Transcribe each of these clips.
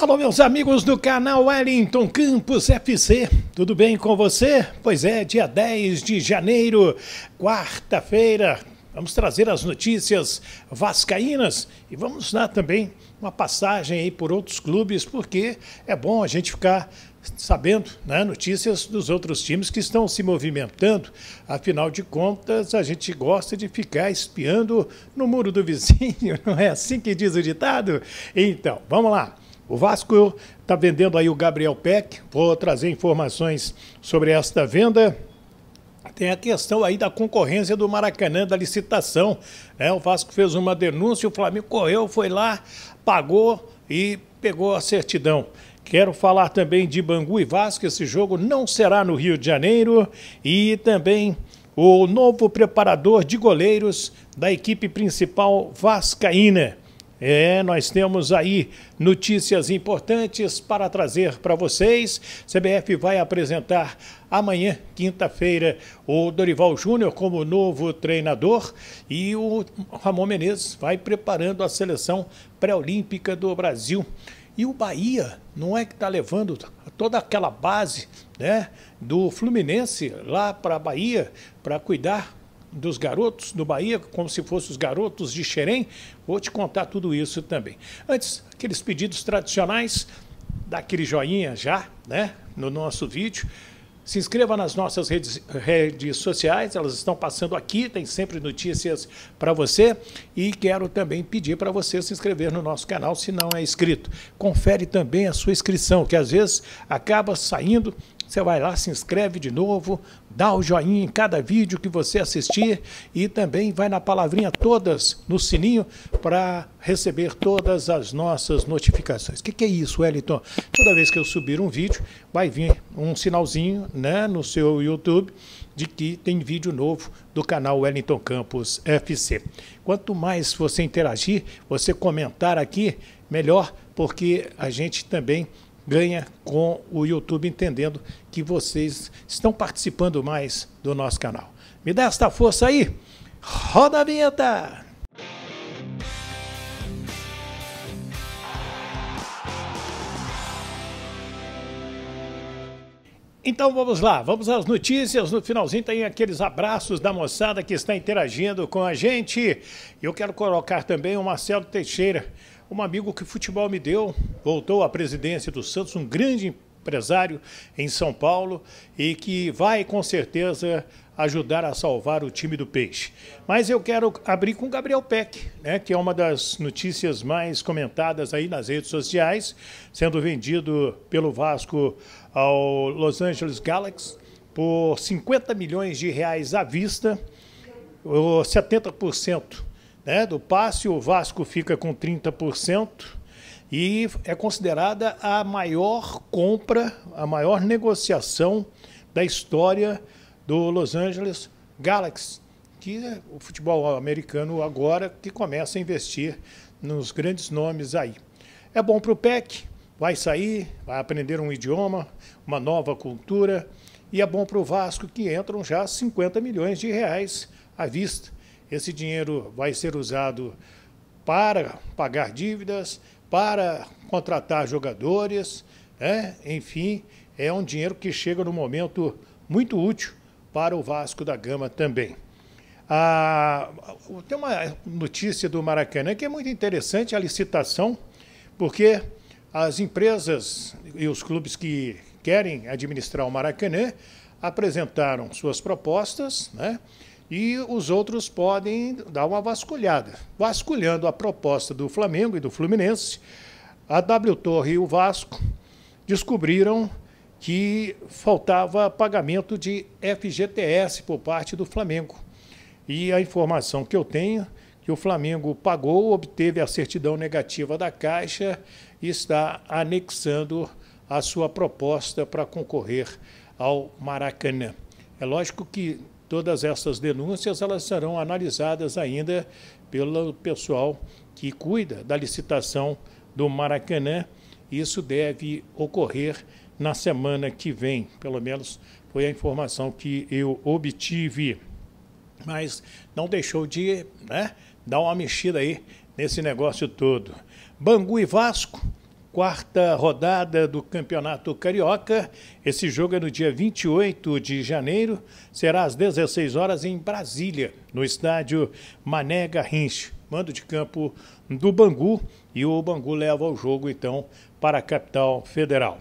Alô, meus amigos do canal Wellington Campos FC, tudo bem com você? Pois é, dia 10 de janeiro, quarta-feira, vamos trazer as notícias vascaínas e vamos dar também uma passagem aí por outros clubes, porque é bom a gente ficar sabendo né, notícias dos outros times que estão se movimentando. Afinal de contas, a gente gosta de ficar espiando no muro do vizinho, não é assim que diz o ditado? Então, vamos lá. O Vasco está vendendo aí o Gabriel Peck. Vou trazer informações sobre esta venda. Tem a questão aí da concorrência do Maracanã, da licitação. Né? O Vasco fez uma denúncia, o Flamengo correu, foi lá, pagou e pegou a certidão. Quero falar também de Bangu e Vasco. Esse jogo não será no Rio de Janeiro. E também o novo preparador de goleiros da equipe principal vascaína. É, nós temos aí notícias importantes para trazer para vocês. CBF vai apresentar amanhã, quinta-feira, o Dorival Júnior como novo treinador e o Ramon Menezes vai preparando a seleção pré-olímpica do Brasil. E o Bahia não é que está levando toda aquela base né, do Fluminense lá para a Bahia para cuidar dos garotos do Bahia, como se fossem os garotos de Xerém. Vou te contar tudo isso também. Antes, aqueles pedidos tradicionais, dá aquele joinha já, né, no nosso vídeo. Se inscreva nas nossas redes, redes, sociais, elas estão passando aqui, tem sempre notícias para você. E quero também pedir para você se inscrever no nosso canal se não é inscrito. Confere também a sua inscrição, que às vezes acaba saindo você vai lá, se inscreve de novo, dá o joinha em cada vídeo que você assistir e também vai na palavrinha todas no sininho para receber todas as nossas notificações. O que, que, é isso, Wellington? Toda vez que eu subir um vídeo, vai vir um sinalzinho né, no seu YouTube de que tem vídeo novo do canal Wellington Campos FC. Quanto mais você interagir, você comentar aqui, melhor, porque a gente também ganha com o YouTube, entendendo que vocês estão participando mais do nosso canal. Me dá esta força aí. Roda a vinheta! Então vamos lá, vamos às notícias. No finalzinho tem aqueles abraços da moçada que está interagindo com a gente. Eu quero colocar também o Marcelo Teixeira um amigo que o futebol me deu, voltou à presidência do Santos, um grande empresário em São Paulo e que vai com certeza ajudar a salvar o time do Peixe. Mas eu quero abrir com Gabriel Peck, né, que é uma das notícias mais comentadas aí nas redes sociais, sendo vendido pelo Vasco ao Los Angeles Galaxy por 50 milhões de reais à vista, 70% né, do passe, o Vasco fica com 30% e é considerada a maior compra, a maior negociação da história do Los Angeles Galaxy, que é o futebol americano agora que começa a investir nos grandes nomes aí. É bom para o PEC, vai sair, vai aprender um idioma, uma nova cultura, e é bom para o Vasco que entram já 50 milhões de reais à vista esse dinheiro vai ser usado para pagar dívidas, para contratar jogadores, né? enfim, é um dinheiro que chega no momento muito útil para o Vasco da Gama também. Ah, tem uma notícia do Maracanã que é muito interessante a licitação, porque as empresas e os clubes que querem administrar o Maracanã apresentaram suas propostas, né? e os outros podem dar uma vasculhada. Vasculhando a proposta do Flamengo e do Fluminense, a W Torre e o Vasco descobriram que faltava pagamento de FGTS por parte do Flamengo. E a informação que eu tenho que o Flamengo pagou, obteve a certidão negativa da Caixa e está anexando a sua proposta para concorrer ao Maracanã. É lógico que Todas essas denúncias elas serão analisadas ainda pelo pessoal que cuida da licitação do Maracanã. Isso deve ocorrer na semana que vem, pelo menos foi a informação que eu obtive. Mas não deixou de né, dar uma mexida aí nesse negócio todo. Bangu e Vasco quarta rodada do Campeonato Carioca. Esse jogo é no dia 28 de janeiro, será às 16 horas em Brasília, no estádio Mané Garrincha. Mando de campo do Bangu e o Bangu leva o jogo então para a capital federal.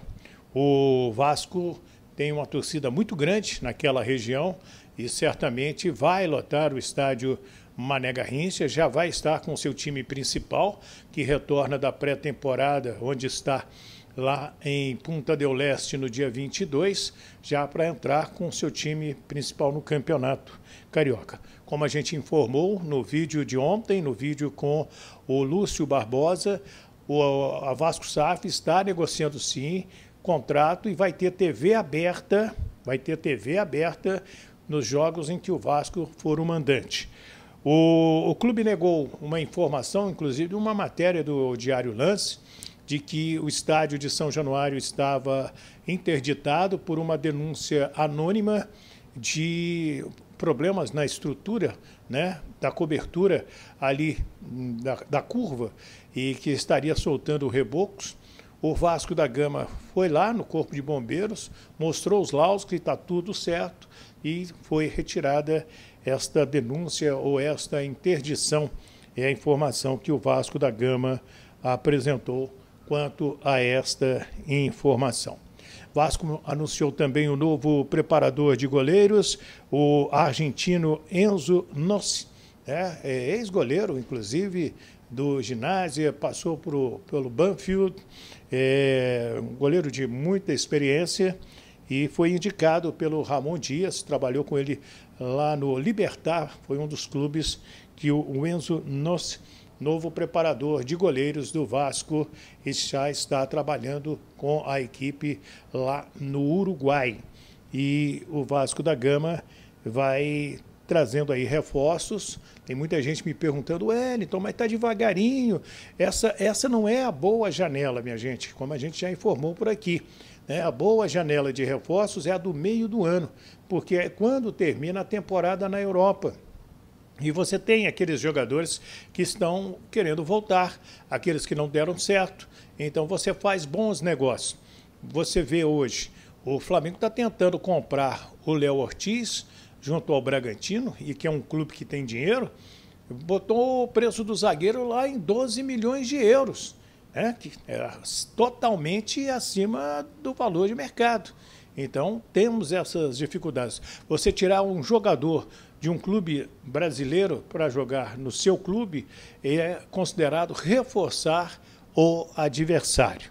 O Vasco tem uma torcida muito grande naquela região e certamente vai lotar o estádio Mané Garrincha, já vai estar com seu time principal, que retorna da pré-temporada, onde está lá em Punta del Leste no dia 22, já para entrar com seu time principal no campeonato carioca. Como a gente informou no vídeo de ontem, no vídeo com o Lúcio Barbosa, o, a Vasco SAF está negociando sim contrato e vai ter TV aberta, vai ter TV aberta nos jogos em que o Vasco for o mandante. O, o clube negou uma informação, inclusive uma matéria do Diário Lance, de que o estádio de São Januário estava interditado por uma denúncia anônima de problemas na estrutura né, da cobertura ali hum, da, da curva e que estaria soltando rebocos. O Vasco da Gama foi lá no Corpo de Bombeiros, mostrou os laudos que está tudo certo e foi retirada esta denúncia ou esta interdição. É a informação que o Vasco da Gama apresentou quanto a esta informação. Vasco anunciou também o novo preparador de goleiros, o argentino Enzo Nossi, né? é ex-goleiro, inclusive, do ginásio, é, passou pro, pelo Banfield, é, um goleiro de muita experiência e foi indicado pelo Ramon Dias, trabalhou com ele lá no Libertar, foi um dos clubes que o Enzo Noss, novo preparador de goleiros do Vasco, já está trabalhando com a equipe lá no Uruguai. E o Vasco da Gama vai trazendo aí reforços. Tem muita gente me perguntando, Wellington, mas está devagarinho. Essa, essa não é a boa janela, minha gente, como a gente já informou por aqui. Né? A boa janela de reforços é a do meio do ano, porque é quando termina a temporada na Europa. E você tem aqueles jogadores que estão querendo voltar, aqueles que não deram certo. Então você faz bons negócios. Você vê hoje, o Flamengo está tentando comprar o Léo Ortiz, junto ao Bragantino, e que é um clube que tem dinheiro, botou o preço do zagueiro lá em 12 milhões de euros, né? que é totalmente acima do valor de mercado. Então, temos essas dificuldades. Você tirar um jogador de um clube brasileiro para jogar no seu clube é considerado reforçar o adversário.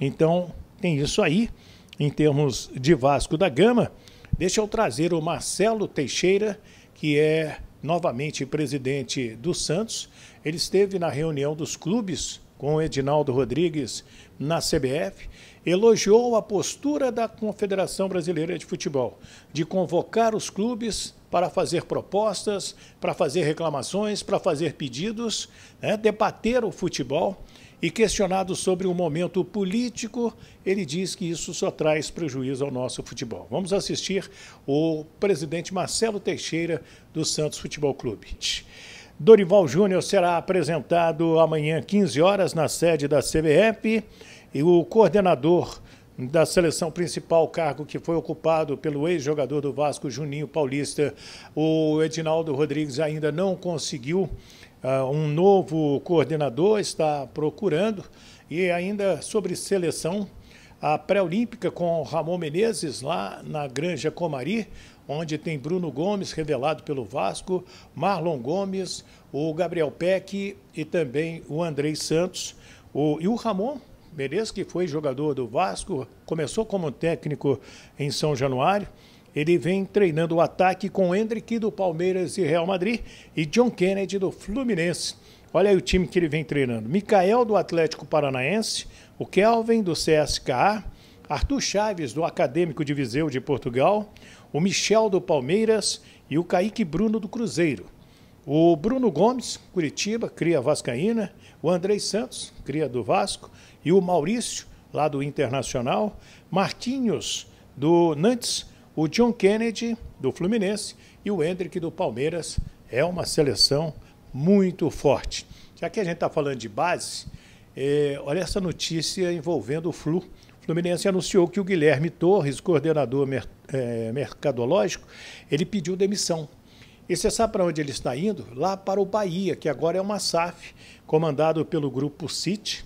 Então, tem isso aí em termos de Vasco da Gama. Deixa eu trazer o Marcelo Teixeira, que é novamente presidente do Santos. Ele esteve na reunião dos clubes com o Edinaldo Rodrigues na CBF, elogiou a postura da Confederação Brasileira de Futebol de convocar os clubes para fazer propostas, para fazer reclamações, para fazer pedidos, né, debater o futebol e questionado sobre o momento político, ele diz que isso só traz prejuízo ao nosso futebol. Vamos assistir o presidente Marcelo Teixeira do Santos Futebol Clube. Dorival Júnior será apresentado amanhã 15 horas na sede da CBF e o coordenador da seleção principal, cargo que foi ocupado pelo ex-jogador do Vasco, Juninho Paulista. O Edinaldo Rodrigues ainda não conseguiu Uh, um novo coordenador está procurando e ainda sobre seleção a pré-olímpica com Ramon Menezes lá na Granja Comari, onde tem Bruno Gomes revelado pelo Vasco, Marlon Gomes, o Gabriel Peck e também o Andrei Santos. O, e o Ramon Menezes, que foi jogador do Vasco, começou como técnico em São Januário, ele vem treinando o ataque com Hendrick do Palmeiras e Real Madrid e John Kennedy do Fluminense. Olha aí o time que ele vem treinando: Mikael do Atlético Paranaense, o Kelvin do CSKA, Arthur Chaves do Acadêmico de Viseu de Portugal, o Michel do Palmeiras e o Kaique Bruno do Cruzeiro. O Bruno Gomes, Curitiba, cria Vascaína, o Andrei Santos, cria do Vasco, e o Maurício, lá do Internacional, Martinhos, do Nantes, o John Kennedy, do Fluminense, e o Hendrick, do Palmeiras. É uma seleção muito forte. Já que a gente está falando de base, é, olha essa notícia envolvendo o Flu. O Fluminense anunciou que o Guilherme Torres, coordenador mer é, mercadológico, ele pediu demissão. E você sabe para onde ele está indo? Lá para o Bahia, que agora é uma SAF, comandado pelo grupo City,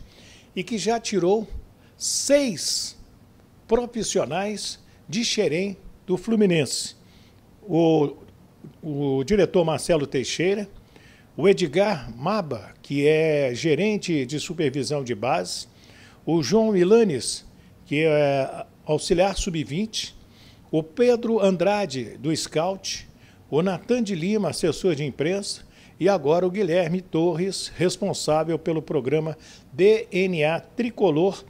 e que já tirou seis profissionais de Xerém do Fluminense, o, o diretor Marcelo Teixeira, o Edgar Maba, que é gerente de supervisão de base, o João Milanes que é auxiliar sub-20, o Pedro Andrade, do Scout, o Natan de Lima, assessor de imprensa, e agora o Guilherme Torres, responsável pelo programa DNA Tricolor,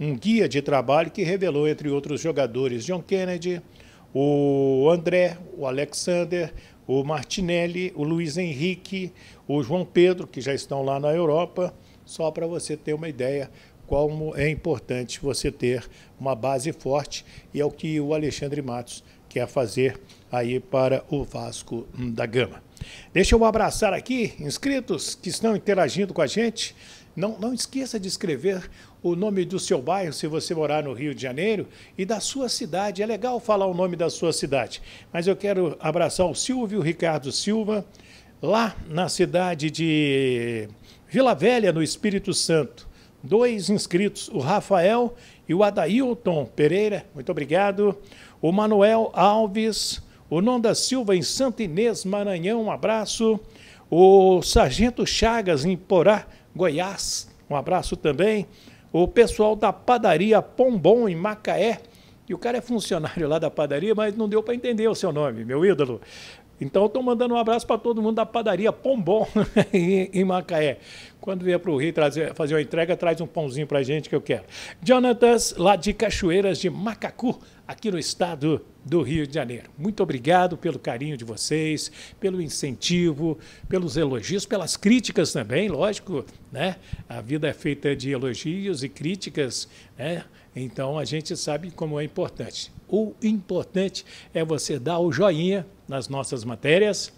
um guia de trabalho que revelou, entre outros jogadores, John Kennedy, o André, o Alexander, o Martinelli, o Luiz Henrique, o João Pedro, que já estão lá na Europa, só para você ter uma ideia como é importante você ter uma base forte e é o que o Alexandre Matos quer fazer aí para o Vasco da Gama. Deixa eu abraçar aqui inscritos que estão interagindo com a gente. Não, não esqueça de escrever o nome do seu bairro, se você morar no Rio de Janeiro, e da sua cidade. É legal falar o nome da sua cidade. Mas eu quero abraçar o Silvio Ricardo Silva, lá na cidade de Vila Velha, no Espírito Santo. Dois inscritos, o Rafael e o Adailton Pereira. Muito obrigado. O Manuel Alves, o Nonda Silva em Santa Inês, Maranhão. Um abraço. O Sargento Chagas em Porá, Goiás. Um abraço também. O pessoal da padaria Pombom, em Macaé. E o cara é funcionário lá da padaria, mas não deu para entender o seu nome, meu ídolo. Então, estou mandando um abraço para todo mundo da padaria Pombom, em Macaé. Quando vier para o Rio trazer, fazer uma entrega, traz um pãozinho para gente que eu quero. Jonathan lá de Cachoeiras de Macacu aqui no estado do Rio de Janeiro. Muito obrigado pelo carinho de vocês, pelo incentivo, pelos elogios, pelas críticas também, lógico, né? A vida é feita de elogios e críticas, né? Então a gente sabe como é importante. O importante é você dar o joinha nas nossas matérias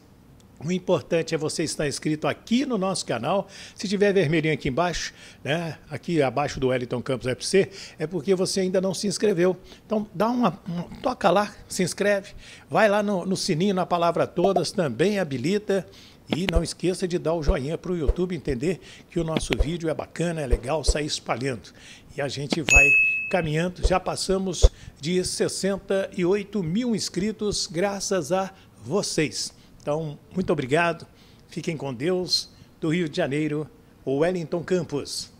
o importante é você estar inscrito aqui no nosso canal. Se tiver vermelhinho aqui embaixo, né, aqui abaixo do Wellington Campos FC, é porque você ainda não se inscreveu. Então dá uma, uma toca lá, se inscreve, vai lá no, no sininho na palavra todas, também habilita. E não esqueça de dar o joinha para o YouTube entender que o nosso vídeo é bacana, é legal, sai espalhando. E a gente vai caminhando. Já passamos de 68 mil inscritos, graças a vocês. Então, muito obrigado. Fiquem com Deus. Do Rio de Janeiro, o Wellington Campos.